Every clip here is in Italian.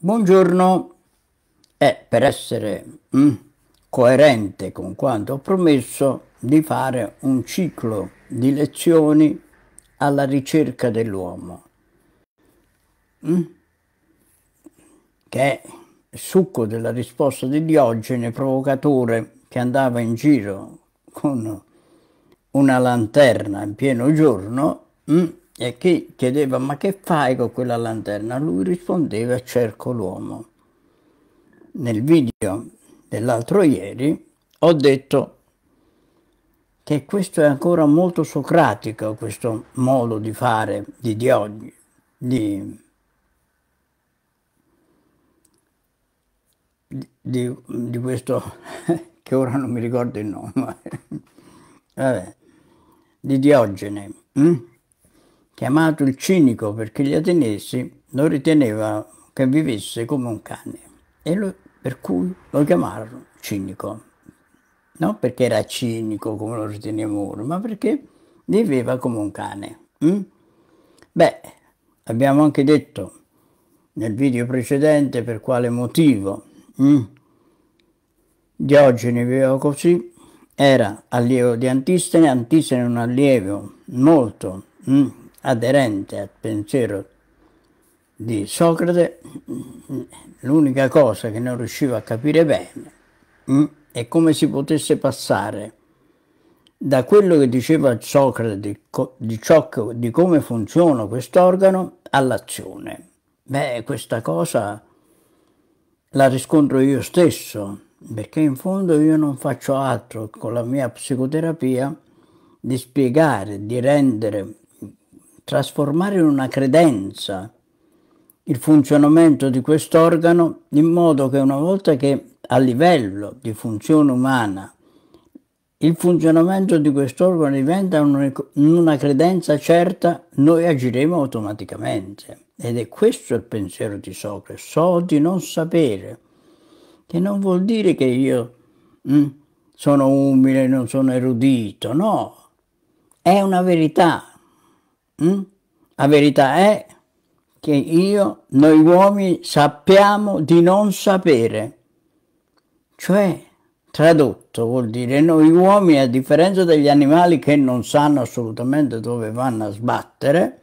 Buongiorno e per essere mh, mm, coerente con quanto ho promesso di fare un ciclo di lezioni alla ricerca dell'uomo, mh, mm? che è il succo della risposta di Diogene, provocatore che andava in giro con una lanterna in pieno giorno mh, mm, e chi chiedeva ma che fai con quella lanterna? Lui rispondeva cerco l'uomo. Nel video dell'altro ieri ho detto che questo è ancora molto socratico, questo modo di fare di Diogene, di, di, di questo che ora non mi ricordo il nome, Vabbè, di Diogene. Hm? chiamato il cinico perché gli ateniesi lo ritenevano che vivesse come un cane e lo, per cui lo chiamarono cinico. Non perché era cinico come lo riteniamo ora, ma perché viveva come un cane. Mm? Beh, abbiamo anche detto nel video precedente per quale motivo mm? Diogene viveva così, era allievo di Antistene, Antistene è un allievo molto mm, aderente al pensiero di Socrate, l'unica cosa che non riuscivo a capire bene mm, è come si potesse passare da quello che diceva Socrate di, di, ciò, di come funziona quest'organo all'azione. Beh, questa cosa la riscontro io stesso, perché in fondo io non faccio altro con la mia psicoterapia di spiegare, di rendere trasformare in una credenza il funzionamento di quest'organo in modo che una volta che a livello di funzione umana il funzionamento di quest'organo diventa una credenza certa, noi agiremo automaticamente. Ed è questo il pensiero di Socrate, so di non sapere, che non vuol dire che io mh, hm, sono umile, non sono erudito, no, è una verità Mm? La verità è che io, noi uomini, sappiamo di non sapere. Cioè, tradotto vuol dire noi uomini, a differenza degli animali che non sanno assolutamente dove vanno a sbattere,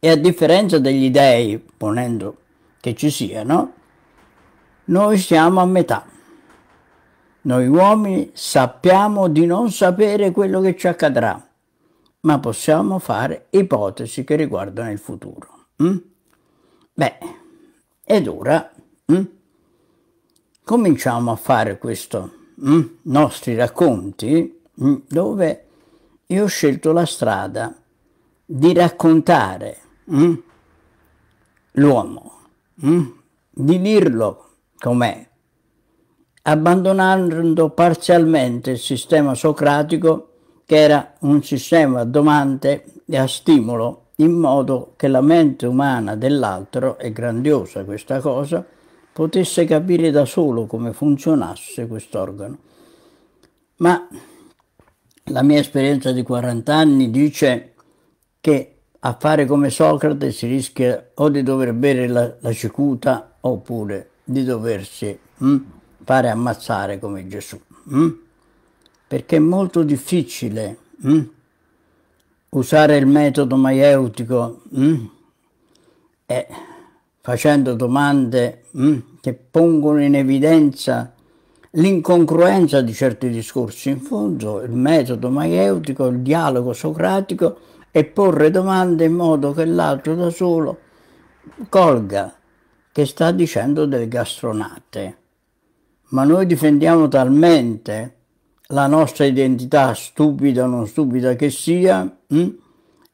e a differenza degli dei, ponendo che ci siano, noi siamo a metà. Noi uomini sappiamo di non sapere quello che ci accadrà ma possiamo fare ipotesi che riguardano il futuro. Mm? Beh, ed ora mm? cominciamo a fare questi mm? nostri racconti mm? dove io ho scelto la strada di raccontare mm? l'uomo, mm? di dirlo com'è, abbandonando parzialmente il sistema socratico che era un sistema a domande e a stimolo, in modo che la mente umana dell'altro, è grandiosa questa cosa, potesse capire da solo come funzionasse questo organo. Ma la mia esperienza di 40 anni dice che a fare come Socrate si rischia o di dover bere la, la cicuta oppure di doversi mh, mm, fare ammazzare come Gesù. Mh? Mm? perché è molto difficile mh? Mm, usare il metodo maieutico mh? Mm, e facendo domande mh? Mm, che pongono in evidenza l'incongruenza di certi discorsi. In fondo il metodo maieutico, il dialogo socratico è porre domande in modo che l'altro da solo colga che sta dicendo delle gastronate. Ma noi difendiamo talmente la nostra identità, stupida o non stupida che sia, mh? Mm,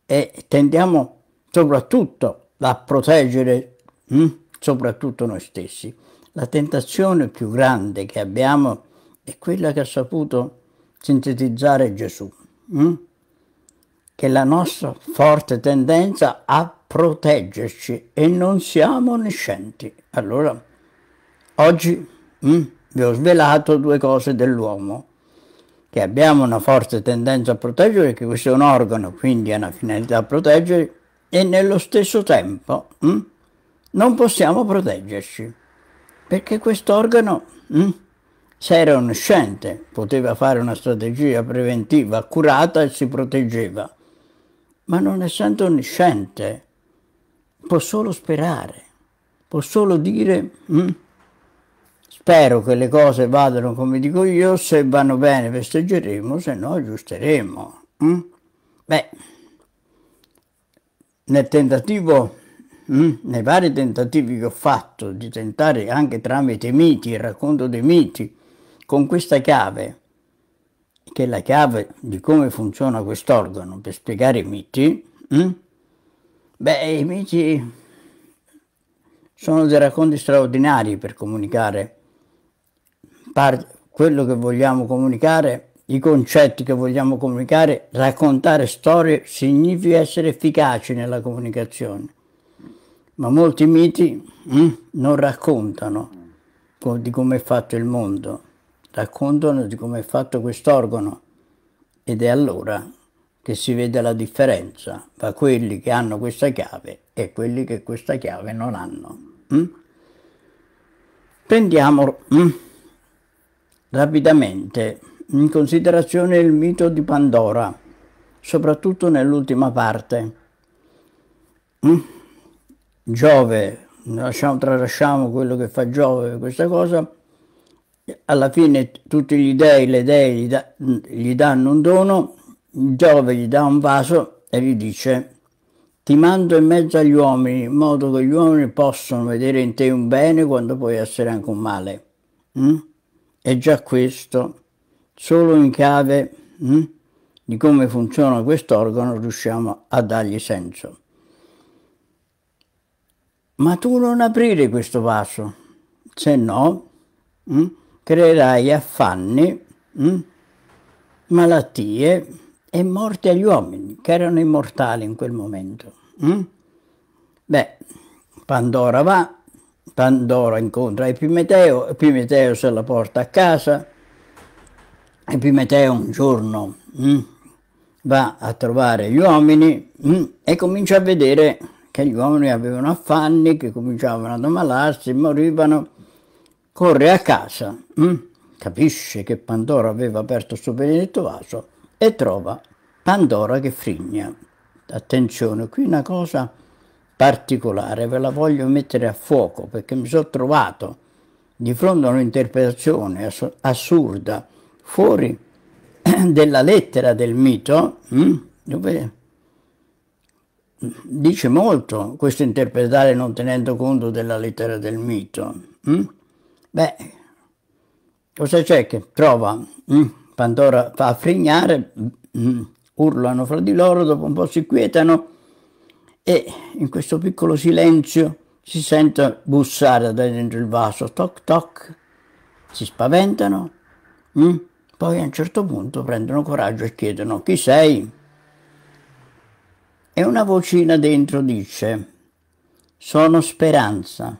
e tendiamo soprattutto a proteggere mh? Mm, soprattutto noi stessi. La tentazione più grande che abbiamo è quella che ha saputo sintetizzare Gesù, mh? Mm, che la nostra forte tendenza a proteggerci e non siamo onniscienti. Allora, oggi vi ho svelato due cose dell'uomo che abbiamo una forte tendenza a proteggere, che questo è un organo, quindi ha una finalità a proteggere, e nello stesso tempo hm, non possiamo proteggerci, perché questo organo, hm, se era onnisciente, poteva fare una strategia preventiva accurata e si proteggeva, ma non essendo onnisciente, può solo sperare, può solo dire... Hm, Spero che le cose vadano come dico io, se vanno bene festeggeremo, se no aggiusteremo. Mm? Beh, nel tentativo, mm, nei vari tentativi che ho fatto di tentare anche tramite miti, il racconto dei miti, con questa chiave, che è la chiave di come funziona quest'organo per spiegare i miti, mm, beh, i miti sono dei racconti straordinari per comunicare quello che vogliamo comunicare, i concetti che vogliamo comunicare, raccontare storie significa essere efficaci nella comunicazione. Ma molti miti hm, non raccontano di come è fatto il mondo, raccontano di come è fatto quest'organo ed è allora che si vede la differenza tra quelli che hanno questa chiave e quelli che questa chiave non hanno. Hm? Mm? Prendiamo... Hm? Mm, rapidamente in considerazione il mito di Pandora, soprattutto nell'ultima parte. Mm? Giove, lasciamo, tralasciamo quello che fa Giove, questa cosa, alla fine tutti gli dei, le dei gli, da, gli danno un dono, Giove gli dà un vaso e gli dice ti mando in mezzo agli uomini in modo che gli uomini possano vedere in te un bene quando puoi essere anche un male. Mm? è già questo, solo in chiave hm, di come funziona questo organo riusciamo a dargli senso. Ma tu non aprire questo vaso, se no hm, creerai affanni, hm, malattie e morte agli uomini che erano immortali in quel momento. Hm. Beh, Pandora va, Pandora incontra Epimeteo, Epimeteo se la porta a casa, Epimeteo un giorno mh, mm, va a trovare gli uomini mh, mm, e comincia a vedere che gli uomini avevano affanni, che cominciavano ad ammalarsi, morivano, corre a casa, mh, mm, capisce che Pandora aveva aperto il suo benedetto vaso e trova Pandora che frigna. Attenzione, qui una cosa particolare, ve la voglio mettere a fuoco perché mi sono trovato di fronte a un'interpretazione assurda, fuori della lettera del mito, mm, dove dice molto questo interpretare non tenendo conto della lettera del mito. Mm. Beh, cosa c'è che trova? Mm, Pandora fa frignare, urlano fra di loro, dopo un po' si quietano e in questo piccolo silenzio si sente bussare da dentro il vaso, toc toc, si spaventano, mh? Mm? poi a un certo punto prendono coraggio e chiedono chi sei? E una vocina dentro dice, sono speranza,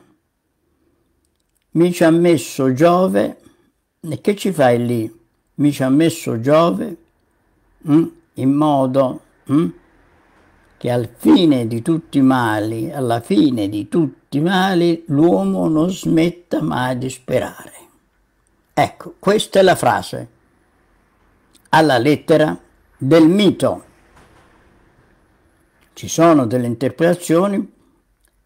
mi ci ha messo Giove, e che ci fai lì? Mi ci ha messo Giove mh? Mm? in modo... Mh? Mm? che al fine di tutti i mali, alla fine di tutti i mali, l'uomo non smetta mai di sperare. Ecco, questa è la frase alla lettera del mito. Ci sono delle interpretazioni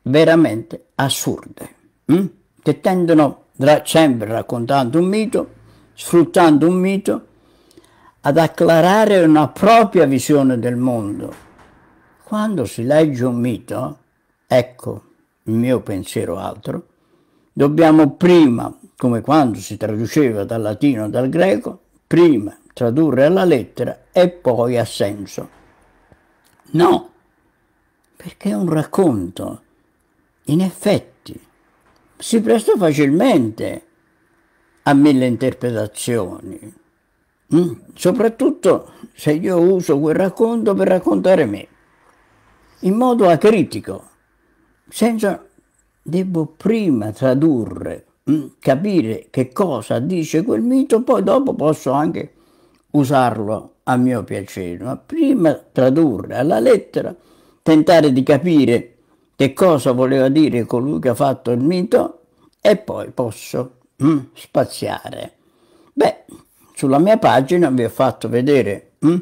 veramente assurde, hm? che tendono sempre raccontando un mito, sfruttando un mito, ad acclarare una propria visione del mondo, quando si legge un mito, ecco il mio pensiero altro, dobbiamo prima, come quando si traduceva dal latino o dal greco, prima tradurre alla lettera e poi a senso. No, perché è un racconto. In effetti, si presta facilmente a mille interpretazioni, mm, soprattutto se io uso quel racconto per raccontare me in modo acritico, senza devo prima tradurre, mm, capire che cosa dice quel mito, poi dopo posso anche usarlo a mio piacere, ma prima tradurre alla lettera, tentare di capire che cosa voleva dire colui che ha fatto il mito e poi posso mm, spaziare. Beh, sulla mia pagina vi ho fatto vedere mm,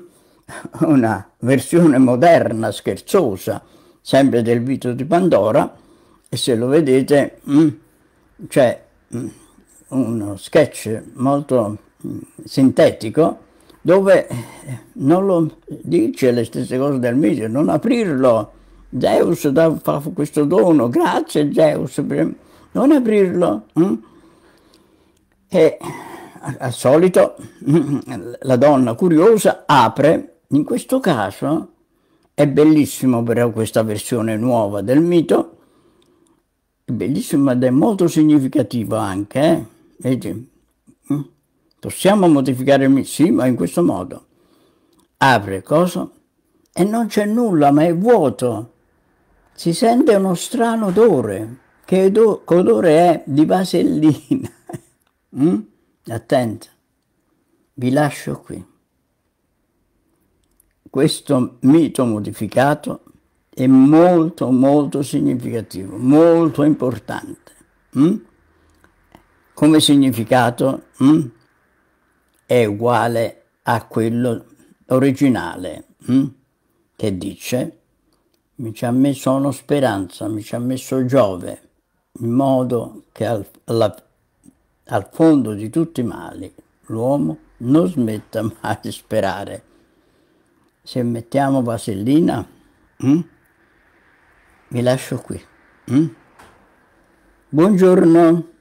una versione moderna, scherzosa, sempre del Vito di Pandora, e se lo vedete mm, c'è mm, uno sketch molto mm, sintetico dove eh, non lo dice le stesse cose del mito, non aprirlo. Zeus fa questo dono, grazie Zeus, non aprirlo. E al solito la donna curiosa apre in questo caso è bellissimo però questa versione nuova del mito, è bellissima ed è molto significativo anche, eh? Vedi? Mm? Possiamo modificare il mito? Sì, ma in questo modo. Apre cosa? E non c'è nulla, ma è vuoto. Si sente uno strano odore, che odore è di vasellina. mm? Attento, vi lascio qui questo mito modificato è molto molto significativo, molto importante. Mm? Come significato mm? è uguale a quello originale mm? che dice mi ci ha messo una speranza, mi ci ha messo Giove, in modo che al, alla, al fondo di tutti i mali l'uomo non smetta mai di sperare se mettiamo vasellina, hm? mi lascio qui. Hm? Buongiorno.